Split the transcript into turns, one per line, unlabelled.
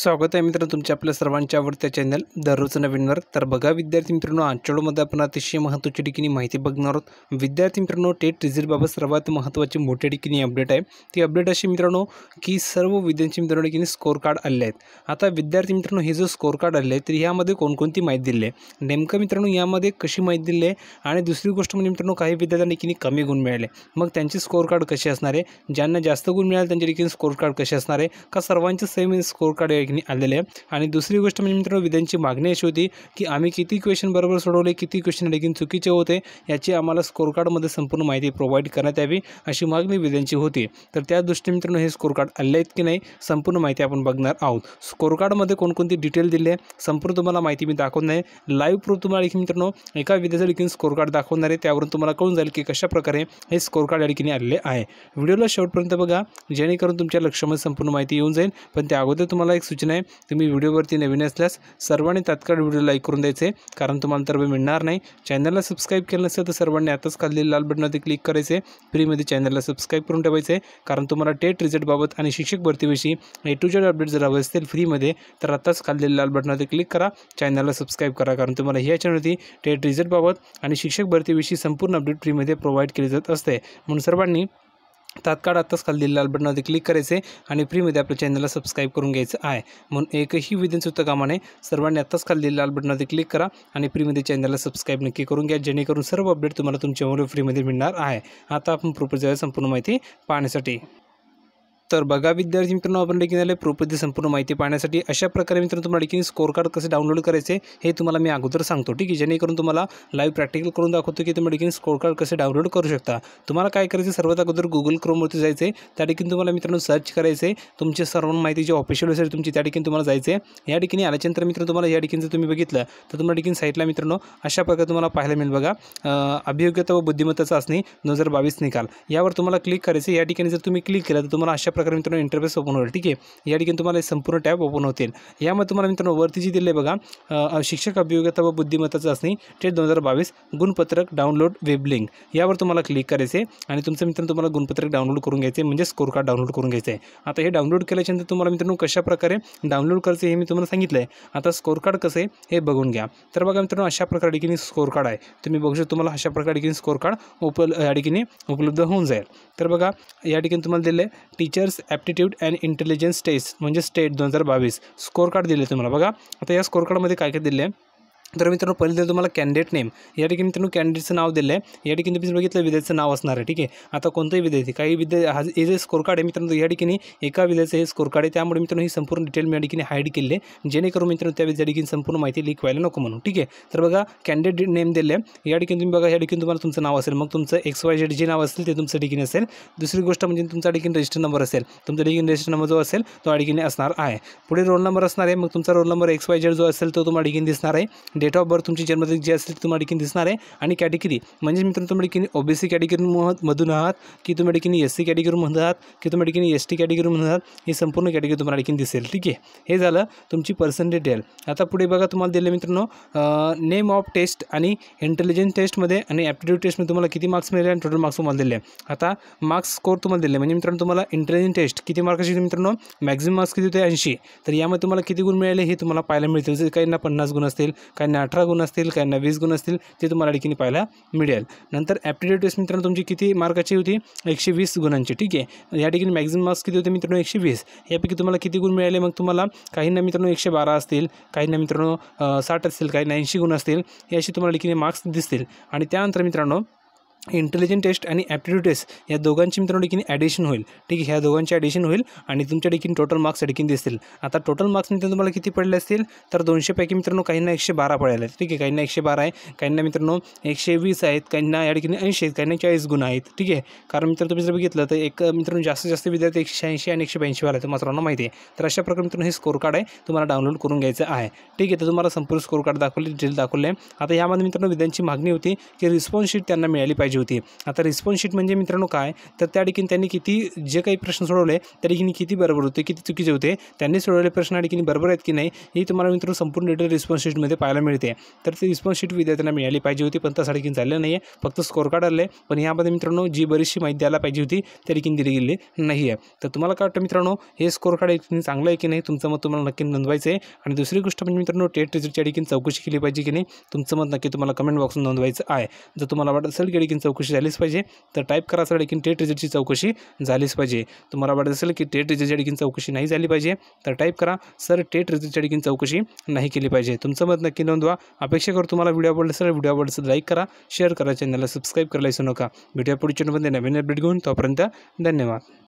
स्वागत आहे मित्रांनो तुमच्या आपल्या सर्वांच्या आवडत्या चॅनल दररोज नवीनवर तर बघा विद्यार्थी मित्रांनो आजच्यामध्ये आपण अतिशय महत्त्वाच्या ठिकाणी माहिती बघणार आहोत विद्यार्थी मित्रांनो टेट रिझल्टबाबत सर्वात महत्त्वाची मोठ्या ठिकाणी अपडेट आहे ती अपडेट अशी मित्रांनो की सर्व विद्यार्थी मित्रांनो ठिकाणी स्कोर कार्ड आले आहेत आता विद्यार्थी मित्रांनो हे जो स्कोर कार्ड आले तर ह्यामध्ये कोणकोणती माहिती दिली आहे नेमकं मित्रांनो यामध्ये कशी माहिती दिली आहे आणि दुसरी गोष्ट म्हणजे मित्रांनो काही विद्यार्थ्यांना कमी गुण मिळाले मग त्यांचे स्कोर कार्ड कसे असणार आहे ज्यांना जास्त गुण मिळाले त्यांच्या ठिकाणी स्कोर कार्ड कसे असणार आहे का सर्वांचे सेम स्कोर कार्ड आलेले आहे आणि दुसरी गोष्ट म्हणजे मित्रांनो विद्यांची मागणी अशी होती की आम्ही किती क्वेश्चन बरोबर सोडवले किती क्वेश्चन लेखीन चुकीचे होते याची आम्हाला स्कोर कार्डमध्ये संपूर्ण माहिती प्रोव्हाइड करण्यात यावी अशी मागणी विद्यांची होती तर त्या दृष्टीने मित्रांनो हे स्कोर कार्ड आले आहेत की नाही संपूर्ण माहिती आपण बघणार आहोत स्कोर कार्डमध्ये कोणकोणती डिटेल दिली आहे संपूर्ण तुम्हाला माहिती मी दाखवत नाही लाईव्ह प्रूफ तुम्हाला लेखी मित्रांनो एका विद्यार्थ्या देखील स्कोर कार्ड दाखवणार आहे त्यावरून तुम्हाला कळून जाईल की कशा प्रकारे हे स्कोर कार्ड या ठिकाणी आलेले आहे व्हिडिओला शेवटपर्यंत बघा जेणेकरून तुमच्या लक्षामध्ये संपूर्ण माहिती येऊन जाईल पण त्या अगोदर तुम्हाला एक सूचना आहे तुम्ही व्हिडिओवरती नवीन असल्यास सर्वांनी तात्काळ व्हिडिओ लाईक करून द्यायचे कारण तुम्हाला तरबे मिळणार नाही चॅनलला सबस्क्राईब केलं नसेल तर सर्वांनी आताच खाल्लेली लाल बटनावरती क्लिक फ्री फ्रीमध्ये चैनल में सब्सक्राइब ठेवायचं आहे कारण तुम्हारा टेट रिझल्टबाबत आणि शिक्षक भर्ती विषय ए टू जेड अपडेट जर हवे फ्री में तो आता खाल्लेली लाल बटनावरती क्लिक करा चॅनलला सब्सक्राइब करा कारण तुम्हारा ह्या चॅनलवरती टेट रिझल्टबाबत आणि शिक्षक भर्ती विषय संपूर्ण अपडेट फ्रीमध्ये प्रोव्हाइड केली जात असते म्हणून सर्वानी तात्काळ आत्ताच खाली लाल बटनावर क्लिक करायचे आणि फ्रीमध्ये आपल्या चॅनलला सबस्क्राईब करून घ्यायचं आहे म्हणून एकही विधीनसुद्धा कामाने सर्वांनी आत्ताच खाली लाल बटनावर क्लिक करा आणि फ्रीमध्ये चॅनलला सबस्क्राईब नक्की करून घ्या जेणेकरून सर्व अपडेट तुम्हाला तुमच्या मोबाईल फ्रीमध्ये मिळणार आहे आता आपण प्रोपर जाऊया संपूर्ण माहिती पाहण्यासाठी तर बघा विद्यार्थी मित्रांनो आपण देखील आले प्रोपर्टीची संपूर्ण माहिती पाहण्यासाठी अशा प्रकारे मित्रांनो तुम्हाला देखील स्कोर कार्ड कसे डाउनलोड करायचे हे तुम्हाला मी अगोदर सांगतो ठीक आहे जेणेकरून तुम्हाला लाईव्ह प्रॅक्टिकल करून दाखवतो की तुम्ही देखील स्कोर कार्ड कसे डाउनलोड करू शकता तुम्हाला काय करायचं सर्वात अगोदर गुगल क्रोमवरती जायचे त्या ठिकाणी तुम्हाला मित्रांनो सर्च करायचे तुमचे सर्व माहिती जे ऑफिशियल वेबसाईट तुमची त्या ठिकाणी तुम्हाला जायचे या ठिकाणी आल्याच्यानंतर मित्रांनो तुम्हाला या ठिकाणी जर तुम्ही बघितलं तर तुम्हाला देखील साईटला मित्रांनो अशा प्रकारे तुम्हाला पाहायला मिळेल बघा अभियोग्यता व बुद्धिमत्ता चाचणी दोन हजार बावीस निकाल यावर तुम्हाला क्लिक करायचं या ठिकाणी जर तुम्ही क्लिक केलं तर तुम्हाला अशा प्रकार मित्रों इंटरफेस ओपन होईल ठीक है या ठिकाणी संपूर्ण टैब ओपन होतील यामध्ये तुम्हारा मित्रों वरती जी दिले बघा शिक्षक अभियोग्यता व बुद्धिमत्ता चाचणी टेट दोन हजार बावीस गुणपत्रक डाउनलोड वेब लिंक यावर तुम्हाला क्लिक करायचे आणि मित्रों मित्रांनो गुणपत्रक डाउनलोड करून घ्यायचे स्कोर कार्ड डाउनलोड करून घ्यायचं आहे आता हे डाउनलोड केल्याच्यानंतर तुम्हाला मित्रांनो कशा प्रकारे डाउनलोड करायचे हे मी तुम्हाला सांगितलं आता स्कोर कार्ड कसं आहे हे बघून घ्या तर अशा प्रकार ठिकाणी स्कोर कार्ड है तुम्हें बघू तुम्हारा अशा प्रकार ठिकाणी स्कोर कार्ड उपल उपलब्ध हो जाईल तर बघा या ठिकाणी तुम्हाला teachers aptitude and intelligence test म्हणजे स्टेट दोन हजार बावीस स्कोर कार्ड दिले तुम्हाला बघा आता या स्कोर कार्डमध्ये काय काय दिले आहे तर मित्रांनो पहिले तुम्हाला कॅन्डिडेट नेम या ठिकाणी मित्रांनो कॅन्डिडेटचं नाव दिलं आहे या ठिकाणी तुम्ही बघितलं विद्यार्थ्याचं नाव असणार आहे ठीक आहे आता कोणतंही विद्यार्थी काही विद्या हा हे जे स्कोर कार्ड आहे मित्रांनो या ठिकाणी एका विद्यार्थ्याचं हे स्कोर कार्ड आहे त्यामुळे मित्रांनो ही संपूर्ण डिटेल मी या ठिकाणी हाईड केली आहे जेणेकरून मित्रांनो त्या विद्यार्थी संपूर्ण माहिती लिक व्हायला नको म्हणून ठीक आहे तर बघा कॅन्डिडेट नेम दिले या ठिकाणी तुम्ही बघा या ठिकाणी तुम्हाला तुमचं नाव असेल मग तुमचं एक्स वाय झेड जे नाव असेल ते तुमच्या ठिकाणी असेल दुसरी गोष्ट म्हणजे तुमचा ठिकाणी रजिस्टर नंबर असेल तुमचा ठिकाणी रजिस्टर नंबर जो असेल तो या ठिकाणी असणार आहे पुढे रोल नंबर असणार आहे मग तुमचा roll number X Y Z जो असेल तो तुम्हाला ठिकाणी दिसणार आहे डेट ऑफ बर्थ तुम्हारी जन्मतारीख जी अल ती तुम्हाला ठिकाणी है आहे आणि कॅटेगरी म्हणजे मित्रांनो तुम्ही ठिकाणी ओबीसी कैटेगरी मधुन आहात कि तुम्ही ठिकाणी एस सी कॅटेगरीमधून आहात की तुम्ही ठिकाणी एस टी कैटेगरी कॅटेगरीमधून आह ही संपूर्ण कैटेगरी तुम्हारा ठिकाणी दिसेल ठीक है ये झालं तुमची पर्सन डिटेल आता पुढ़ बघा तुम्हाला दिले मित्रांनो नेम ऑफ टेस्ट आणि टेस्ट टेस्टमध्ये आणि टेस्ट में तुम्हारा कितनी मार्क्स मिले टोटल मार्क्स तुम्हाला दिले आता मार्क्स स्कोर तुम्हारा दिले म्हणजे तुम्हारा तुम्हाला टेस्ट कितनी मार्क्स होते मित्रांनो मॅक्झिमम मार्क्स किती होते ऐंशी तर यामध्ये तुम्हाला किती गुण मिले तुम्हारा पाया मिलते मिळतील काही ना पन्नास गुण असतील काही काहींना अठरा गुण असतील काहींना वीस गुण असतील ते तुम्हाला ठिकाणी पाहायला मिळेल नंतर ॲप्टिट्यूड टेस्ट मित्रांनो तुमची किती मार्काची होती एकशे वीस गुणांची ठीक आहे या ठिकाणी मॅक्झिमम मार्क्स किती होते मित्रांनो एकशे वीस यापैकी तुम्हाला किती गुण मिळाले मग तुम्हाला काहींना मित्रांनो एकशे बारा असतील काहींना मित्रांनो साठ असतील काहींना ऐंशी गुण असतील अशी तुम्हाला ठिकाणी मार्क्स दिसतील आणि त्यानंतर मित्रांनो इंटेलिजेंट टेस्ट और ॲप्टिट्यूड टेस्ट या दोघांची मित्रांनो देखील ऐडिशन होईल ठीक आहे ह्या दोघांची ॲडिशन होईल आणि टोटल मार्क्स देखील देते आता टोटल मार्क्स मित्र मित्रांनो तुम्हाला पड़े पडले तो तर दोनशेपैकी मित्रों काहींना एकशे बारा पडायला आहेत ठीक आहे काहींना एकशे बारा आहे काहींना मित्रों एकशे वीस है कहीं या ठिकाणी ऐंशी आहेत काहींना गुण आहेत ठीक है कारण मित्र तुम्हें जब बघितलं तो एक मित्रों जास्तीत जास्त विद्यार्थी एकशे शहाऐंशी आणि एकशे ब्याऐंशी वाला तो मात्रांना माहिती आहे तर अशा प्रकार मित्रों स्कोर कार्ड है तुम्हारा डाउनलोड करून है ठीक है तो तुम्हारा संपूर्ण स्कोर कार्ड दाखिल डिटेल दाखिल है आता मित्रों विद्या की मांग होती कि रिस्पॉन्स शीट त्यांना मिळाली पाहिजे पाहिजे होती आता रिस्पॉन्स शीट म्हणजे मित्रांनो का तर त्या ठिकाणी त्यांनी किती जे काही प्रश्न सोडवले त्या ठिकाणी किती बरोबर होते चुकी से होते त्यांनी प्रश्न ठिकाणी बरबर है कि नहीं तुम्हारा मित्रों संपूर्ण डिटेल रिस्पॉन्स शीटमध्ये पाहायला मिळते तर ती रिस्पॉन्स शीट विद्यार्थ्यांना मिळाली पाहिजे होती पण तसा नहीं है नाही फक्त स्कोर कार्ड आले पण यामध्ये मित्रांनो जी बरीचशी माहिती द्यायला पाहिजे होती त्या ठिकाणी दिली गेली नाही आहे तर तुम्हाला काय स्कोर कार्ड एक चांगलं आहे की नाही तुमचं मत तुम्हारा नक्की नोंदवायचं आहे आणि दुसरी गोष्ट म्हणजे मित्रांनो टेट रिझल्टच्या के चौकशी केली पाहिजे की नाही मत नक्की तुम्हाला कमेंट बॉक्स में आहे है जो तुम्हारा असेल की चौकशी झालीच तो टाइप करा सर की टेट रिजेटची चौकशी झालीच तुम्हारा तुम्हाला वाटत असेल की टेट रिजेटच्या डिकीन चौकशी नाही झाली पाहिजे तर करा सर टेट रिजेटच्या डिकीन चौकशी नाही केली पाहिजे तुमचं मत नक्की नोंदवा अपेक्षा करू तुम्हाला वीडियो आवडला सर वीडियो आवडला लाइक करा शेयर करा चैनल सब्सक्राइब करा विसरू नका व्हिडिओ पुढच्या नवीन अपडेट घेऊन तोपर्यंत धन्यवाद